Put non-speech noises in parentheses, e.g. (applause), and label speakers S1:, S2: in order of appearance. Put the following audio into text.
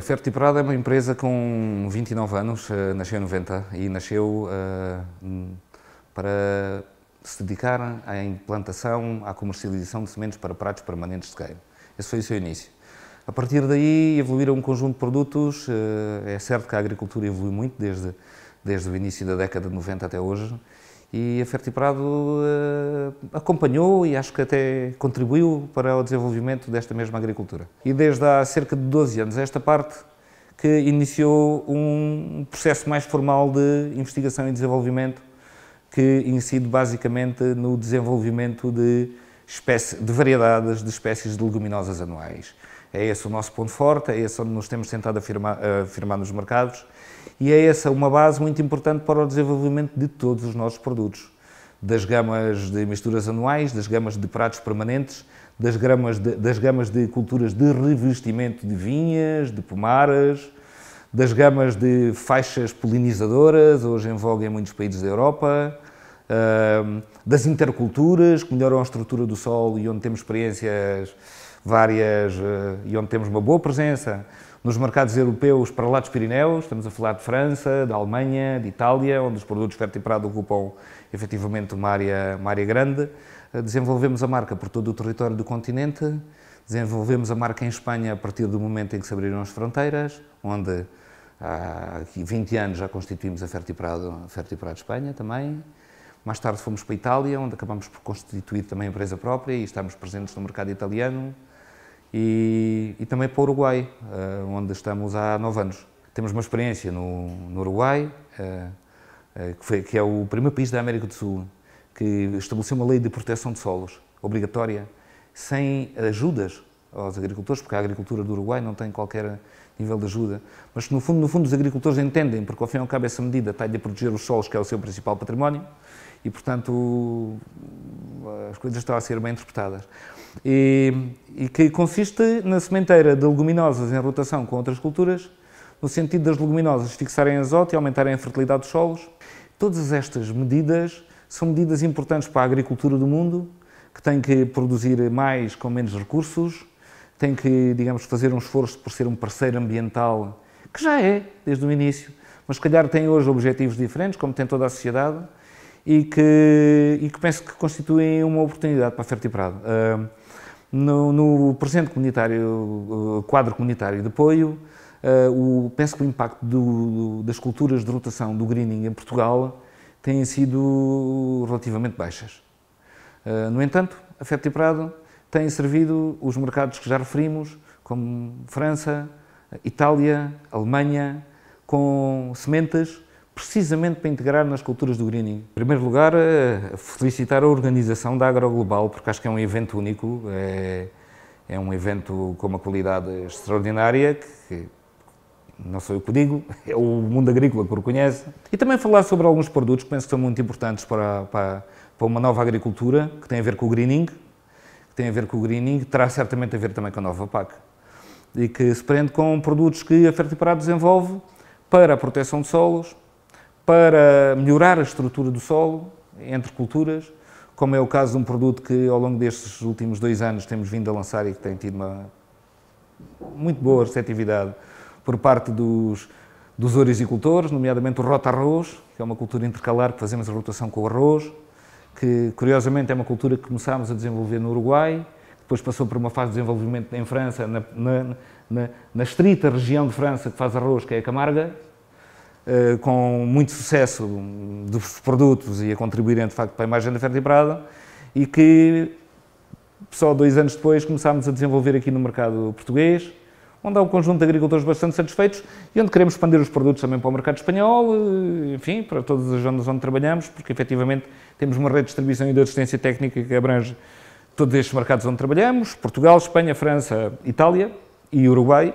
S1: A Ferti é uma empresa com 29 anos, eh, nasceu em 90 e nasceu uh, para se dedicar à implantação, à comercialização de sementes para pratos permanentes de queijo. Esse foi o seu início. A partir daí evoluíram um conjunto de produtos. Eh, é certo que a agricultura evoluiu muito desde, desde o início da década de 90 até hoje e a Fertiprado uh, eh, acompanhou e acho que até contribuiu para o desenvolvimento desta mesma agricultura. E desde há cerca de 12 anos esta parte que iniciou um processo mais formal de investigação e desenvolvimento que incide basicamente no desenvolvimento de, espécie, de variedades de espécies de leguminosas anuais. É esse o nosso ponto forte, é esse onde nos temos tentado afirmar, nos mercados e é essa uma base muito importante para o desenvolvimento de todos os nossos produtos, das gamas de misturas anuais, das gamas de pratos permanentes, das gamas de, das gamas de culturas de revestimento de vinhas, de pomares, das gamas de faixas polinizadoras, hoje em voga em muitos países da Europa, ah, das interculturas que melhoram a estrutura do solo e onde temos experiências várias, eh, e onde temos uma boa presença nos mercados europeus para lá dos Pirineus, estamos a falar de França, da Alemanha, de Itália, onde os produtos Fertiprado ocupam efetivamente uma área, uma área grande. Eh, desenvolvemos a marca por todo o território do continente, desenvolvemos a marca em Espanha a partir do momento em que se abriram as fronteiras, onde há 20 anos já constituímos a Fertiprado, a Espanha também. Mais tarde fomos para a Itália, onde acabamos por constituir também a empresa própria e estamos presentes no mercado italiano e, e também para o Uruguai, eh, onde estamos há nove anos. Temos uma experiência no, no Uruguai, eh, eh, que, foi, que é o primeiro país da América do Sul que estabeleceu uma lei de proteção de solos obrigatória, sem ajudas aos agricultores, porque a agricultura do Uruguai não tem qualquer nível de ajuda, mas no fundo, no fundo os agricultores entendem, porque ao fim e ao cabo essa medida está de proteger os solos, que é o seu principal património, e, portanto, as coisas estão a ser bem interpretadas. E, e que consiste na sementeira de leguminosas em rotação com outras culturas, no sentido das leguminosas fixarem azoto e aumentarem a fertilidade dos solos. Todas estas medidas são medidas importantes para a agricultura do mundo, que tem que produzir mais com menos recursos, tem que, digamos, fazer um esforço por ser um parceiro ambiental, que já é desde o início, mas se calhar tem hoje objetivos diferentes, como tem toda a sociedade, e que, e que penso que constituem uma oportunidade para a Ferti Prado. Uh, no, no, presente comunitário, eh, quadro comunitário de apoio, uh, o, penso que o impacto do, do, das culturas de rotação do greening em Portugal tem sido relativamente baixas. Uh, no entanto, a Ferti Prado tem servido os mercados que já referimos, como França, Itália, Alemanha, com sementes precisamente para integrar nas culturas do greening. Em primeiro lugar, eh, felicitar a organização da AgroGlobal, porque acho que é um evento único, é, é um evento com uma qualidade extraordinária, que não sou eu que digo, (laughs) é o mundo agrícola que o reconhece. E também falar sobre alguns produtos que penso que são muito importantes para, para, para uma nova agricultura, que tem a ver com o greening, que tem a ver com o greening, terá certamente a ver também com a nova PAC, e que se prende com produtos que a Fertipar desenvolve para a proteção de solos, para melhorar a estrutura do solo entre culturas, como é o caso de um produto que ao longo destes últimos dois anos temos vindo a lançar e que tem tido uma muito boa receptividade por parte dos, dos orizicultores, nomeadamente o rota-arroz, que é uma cultura intercalar que fazemos a rotação com o arroz, que curiosamente é uma cultura que começámos a desenvolver no Uruguai, depois passou por uma fase de desenvolvimento em França, na, na, na, na estrita região de França que faz arroz, que é a Camarga, eh, com muito sucesso dos produtos e a contribuírem, de facto, para a imagem da Ferti Prada e que só dois anos depois começámos a desenvolver aqui no mercado português, onde há um conjunto de agricultores bastante satisfeitos e onde queremos expandir os produtos também para o mercado espanhol, eh, enfim, para todas as zonas onde trabalhamos, porque efetivamente temos uma rede de distribuição e de assistência técnica que abrange todos estes mercados onde trabalhamos, Portugal, Espanha, França, Itália e Uruguai,